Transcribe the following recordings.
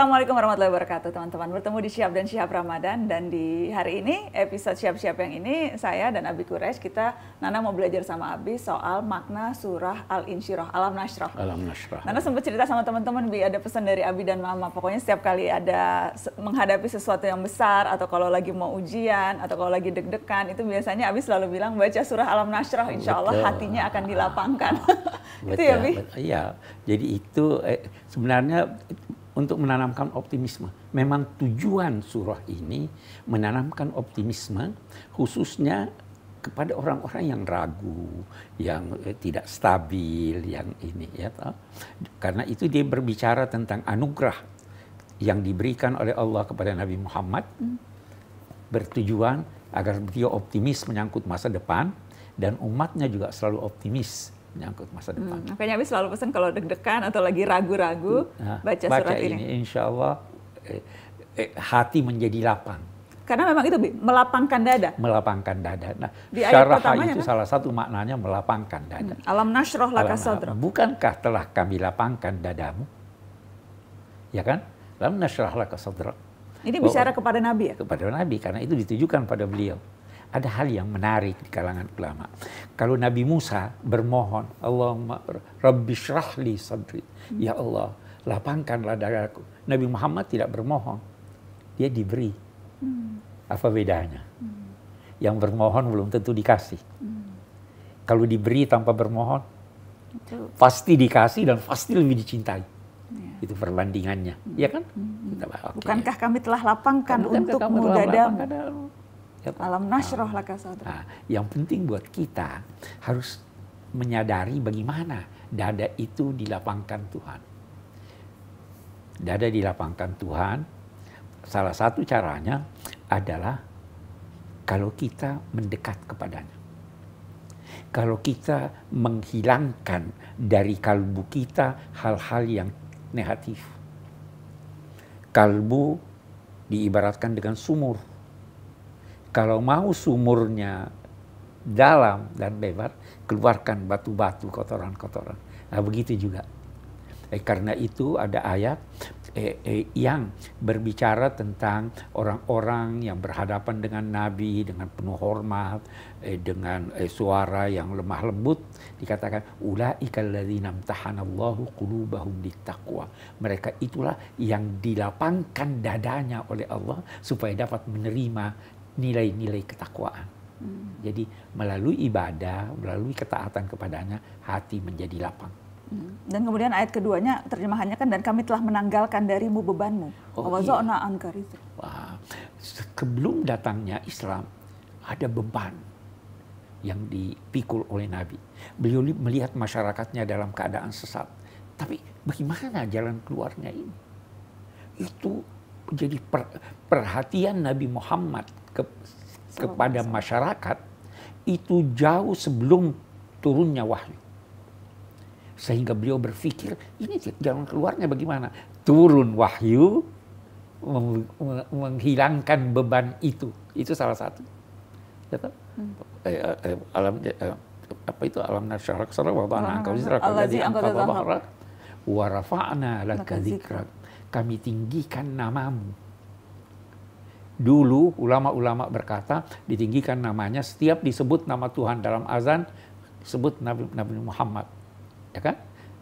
Assalamualaikum warahmatullahi wabarakatuh teman-teman. Bertemu di Siap dan Siap Ramadan dan di hari ini episode Siap-Siap yang ini saya dan Abi Quraisy kita Nana mau belajar sama Abi soal makna surah Al-Insyirah, Alam Nashrah. Alam Nashrah. Nana sempat cerita sama teman-teman Bi ada pesan dari Abi dan Mama. Pokoknya setiap kali ada menghadapi sesuatu yang besar atau kalau lagi mau ujian atau kalau lagi deg-degan itu biasanya Abi selalu bilang baca surah Alam Nashrah insya Allah betul. hatinya akan dilapangkan. Gitu ya, betul, itu ya Bi? Iya. Jadi itu eh, sebenarnya untuk menanamkan optimisme. Memang tujuan surah ini menanamkan optimisme khususnya kepada orang-orang yang ragu, yang eh, tidak stabil, yang ini ya. Toh. Karena itu dia berbicara tentang anugerah yang diberikan oleh Allah kepada Nabi Muhammad bertujuan agar beliau optimis menyangkut masa depan dan umatnya juga selalu optimis menyangkut masa hmm, depan. Hmm, makanya Abi selalu pesan kalau deg-degan atau lagi ragu-ragu nah, baca, baca surat ini. ini. Insya Allah eh, eh, hati menjadi lapang. Karena memang itu melapangkan dada. Melapangkan dada. Nah, di syarah itu ya, kan? salah satu maknanya melapangkan dada. Hmm. Alam nasroh laka sadra. Nah, bukankah telah kami lapangkan dadamu? Ya kan? Alam nasroh laka sadra. Ini bicara kepada Nabi ya? Kepada Nabi, karena itu ditujukan pada beliau ada hal yang menarik di kalangan ulama. Kalau Nabi Musa bermohon, Allahumma rabbi syrahli sadri. Ya Allah, lapangkanlah dadaku. Nabi Muhammad tidak bermohon. Dia diberi. Hmm. Apa bedanya? Hmm. Yang bermohon belum tentu dikasih. Hmm. Kalau diberi tanpa bermohon, pasti dikasih dan pasti lebih dicintai. Ya. Itu perbandingannya, hmm. ya kan? Hmm. Bukankah kami telah lapangkan Bukankah untukmu dadamu? Yep. Alam nasroh laka sadra. Nah, yang penting buat kita harus menyadari bagaimana dada itu dilapangkan Tuhan. Dada dilapangkan Tuhan, salah satu caranya adalah kalau kita mendekat kepadanya. Kalau kita menghilangkan dari kalbu kita hal-hal yang negatif. Kalbu diibaratkan dengan sumur kalau mau sumurnya dalam dan lebar, keluarkan batu-batu, kotoran-kotoran. Nah begitu juga. Eh, karena itu ada ayat eh, eh, yang berbicara tentang orang-orang yang berhadapan dengan Nabi dengan penuh hormat, eh, dengan eh, suara yang lemah lembut, dikatakan Allah tahanallahu qulubahum ditakwa. Mereka itulah yang dilapangkan dadanya oleh Allah supaya dapat menerima nilai-nilai ketakwaan. Hmm. Jadi melalui ibadah, melalui ketaatan kepadanya, hati menjadi lapang. Hmm. Dan kemudian ayat keduanya terjemahannya kan dan kami telah menanggalkan darimu bebanmu. Oh, iya. Wah, sebelum datangnya Islam ada beban yang dipikul oleh Nabi. Beliau melihat masyarakatnya dalam keadaan sesat. Tapi bagaimana jalan keluarnya ini? Itu jadi perhatian Nabi Muhammad ke, kepada masyarakat itu jauh sebelum turunnya wahyu. Sehingga beliau berpikir, ini jalan keluarnya bagaimana? Turun wahyu, menghilangkan beban itu. Itu salah satu. Ya kan? hmm. eh, eh, eh, alam, apa itu alam nasyarak sarak wa ta'ana wa rafa'na lakadzikrak. kami tinggikan namamu dulu ulama-ulama berkata ditinggikan namanya setiap disebut nama Tuhan dalam azan sebut Nabi, Nabi Muhammad ya kan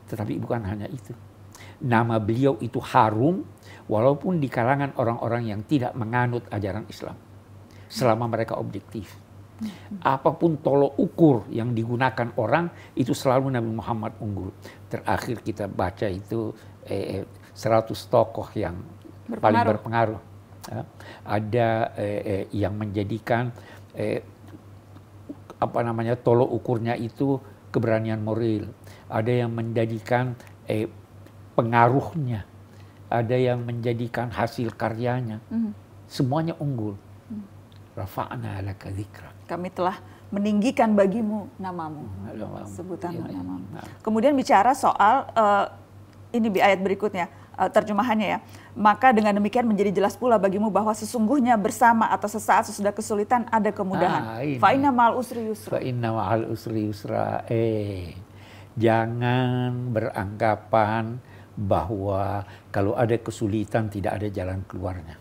tetapi bukan hanya itu nama beliau itu harum walaupun di kalangan orang-orang yang tidak menganut ajaran Islam selama mereka objektif apapun tolok ukur yang digunakan orang itu selalu Nabi Muhammad unggul terakhir kita baca itu eh, 100 eh, tokoh yang berpengaruh. paling berpengaruh ya ada eh, eh, yang menjadikan eh, apa namanya tolok ukurnya itu keberanian moral, ada yang menjadikan eh, pengaruhnya, ada yang menjadikan hasil karyanya, mm. semuanya unggul. Mhm. Rafa'na laka dhikra. Kami telah meninggikan bagimu namamu, sebutan ya, namamu. Ya, Kemudian bicara soal uh, ini di ayat berikutnya Eh, terjemahannya ya. Maka dengan demikian menjadi jelas pula bagimu bahwa sesungguhnya bersama atau sesaat sesudah kesulitan ada kemudahan. Ah, Fa'inna ma'al usri yusra. Fa'inna ma'al usri yusra. Eh, jangan beranggapan bahwa kalau ada kesulitan tidak ada jalan keluarnya.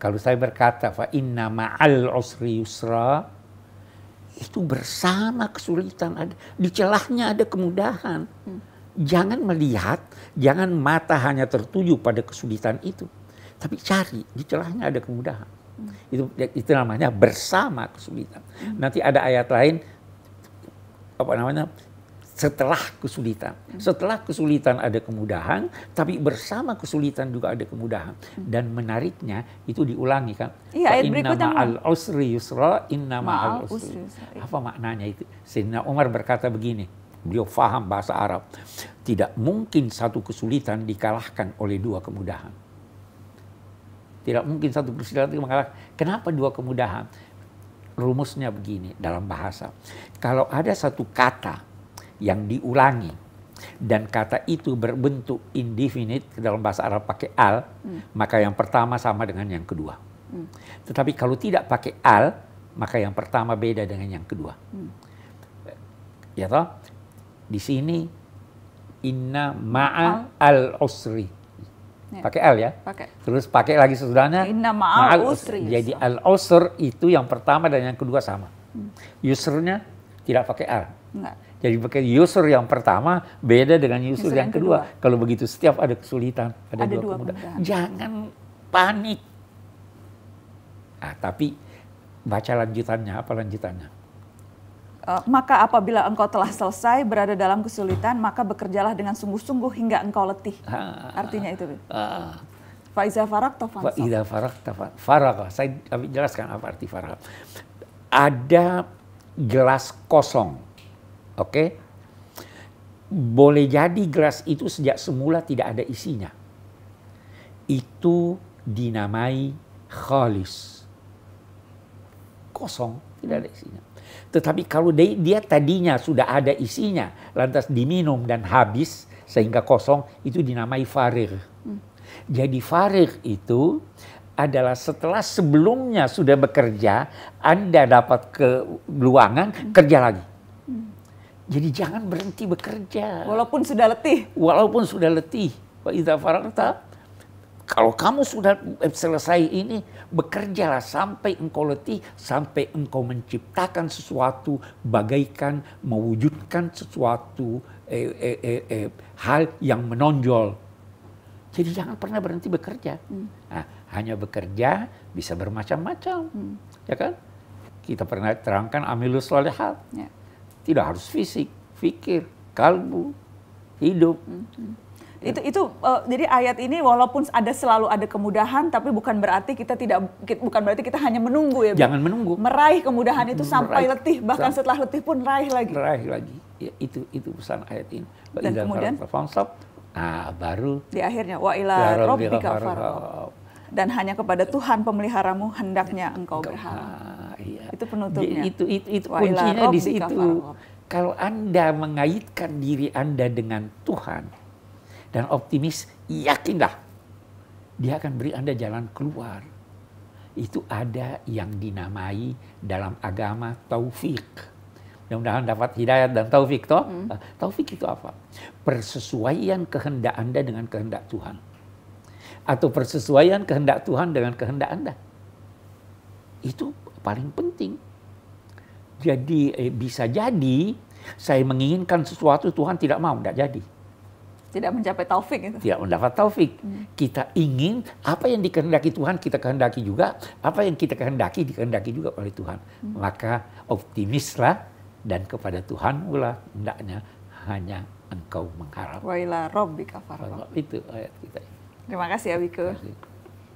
Kalau saya berkata fa'inna ma'al usri yusra, itu bersama kesulitan ada di celahnya ada kemudahan. Hmm jangan melihat, jangan mata hanya tertuju pada kesulitan itu, tapi cari di celahnya ada kemudahan. Hmm. Itu ya, itu namanya bersama kesulitan. Hmm. Nanti ada ayat lain apa namanya? setelah kesulitan. Hmm. Setelah kesulitan ada kemudahan, tapi bersama kesulitan juga ada kemudahan. Hmm. Dan menariknya itu diulangi kan. Iya, ayat berikutnya. al usri yusra, inna ma'al usri. Apa maknanya itu? Sehingga Umar berkata begini, Beliau faham bahasa Arab. Tidak mungkin satu kesulitan dikalahkan oleh dua kemudahan. Tidak mungkin satu kesulitan mengalahkan. Kenapa dua kemudahan? Rumusnya begini dalam bahasa. Kalau ada satu kata yang diulangi dan kata itu berbentuk indefinite dalam bahasa Arab pakai al, hmm. maka yang pertama sama dengan yang kedua. Hmm. Tetapi kalau tidak pakai al, maka yang pertama beda dengan yang kedua. Hmm. Ya toh? Di sini inna ma'a al usri. Ya. Pakai al ya. Pakai. Terus pakai lagi sesudahnya. Inna ma'al ma usri. Jadi al usr itu yang pertama dan yang kedua sama. Hmm. Usernya tidak pakai al. Enggak. Jadi pakai user yang pertama beda dengan user, yang, yang kedua. kedua. Kalau begitu setiap ada kesulitan, ada, ada dua, dua kemudahan. Jangan panik. Ah, tapi baca lanjutannya, apa lanjutannya? Eh, maka apabila engkau telah selesai berada dalam kesulitan, maka bekerjalah dengan sungguh-sungguh hingga engkau letih. Ha, ah. Artinya itu. Ha. Ah. Faiza farak fansok? Faizah farak Farak. Saya jelaskan apa arti farak. Ada gelas kosong. Oke. Okay? Boleh jadi gelas itu sejak semula tidak ada isinya. Itu dinamai khalis kosong, tidak ada isinya. Tetapi kalau dia, tadinya sudah ada isinya, lantas diminum dan habis sehingga kosong, itu dinamai farir. Hmm. Jadi farir itu adalah setelah sebelumnya sudah bekerja, Anda dapat luangan, hmm. kerja lagi. Hmm. Jadi jangan berhenti bekerja. Walaupun sudah letih. Walaupun sudah letih. Wa idza faragta kalau kamu sudah selesai ini, bekerjalah sampai engkau letih, sampai engkau menciptakan sesuatu, bagaikan mewujudkan sesuatu eh, eh, eh, eh, hal yang menonjol. Jadi jangan pernah berhenti bekerja. Hmm. Nah, hanya bekerja bisa bermacam-macam, hmm. ya kan? Kita pernah terangkan amilus lalihat. Ya. Tidak harus fisik, fikir, kalbu, hidup. Hmm. Iya. Itu itu uh, jadi ayat ini walaupun ada selalu ada kemudahan tapi bukan berarti kita tidak bukan berarti kita hanya menunggu ya. Jangan Bu? menunggu. Meraih kemudahan itu Meraih, sampai letih bahkan setelah letih pun raih lagi. Raih lagi. Ya, itu itu pesan ayat ini. Dan kemudian farfansab. nah baru di akhirnya wa ila ya rabbika Dan hanya kepada Tuhan pemeliharamu hendaknya engkau berharap. iya. Itu penutupnya. Itu itu, itu kuncinya di situ. Kalau Anda mengaitkan diri Anda dengan Tuhan, dan optimis, yakinlah dia akan beri Anda jalan keluar. Itu ada yang dinamai dalam agama taufik. Mudah-mudahan dapat hidayat dan taufik toh. Hmm. Ah, taufik itu apa? Persesuaian kehendak Anda dengan kehendak Tuhan. Atau persesuaian kehendak Tuhan dengan kehendak Anda. Itu paling penting. Jadi eh, bisa jadi saya menginginkan sesuatu Tuhan tidak mau, tidak jadi tidak mencapai taufik itu. Tidak mendapat taufik. Hmm. Kita ingin apa yang dikehendaki Tuhan kita kehendaki juga, apa yang kita kehendaki dikehendaki juga oleh Tuhan. Hmm. Maka optimislah dan kepada Tuhan pula hendaknya hanya engkau mengharap. Wailah Robbi kafarwa. Itu ayat kita. Terima kasih Abiku. Ya,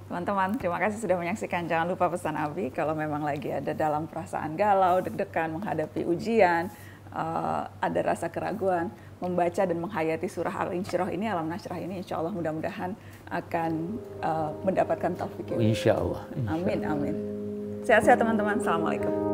Teman-teman, terima kasih sudah menyaksikan. Jangan lupa pesan Abi kalau memang lagi ada dalam perasaan galau, deg-degan, menghadapi ujian, uh, ada rasa keraguan membaca dan menghayati surah Al-Insyirah ini, Alam Nasrah ini insya Allah mudah-mudahan akan uh, mendapatkan taufik. Ya. Insya Allah. Insya amin, amin. Sehat-sehat teman-teman. Assalamualaikum.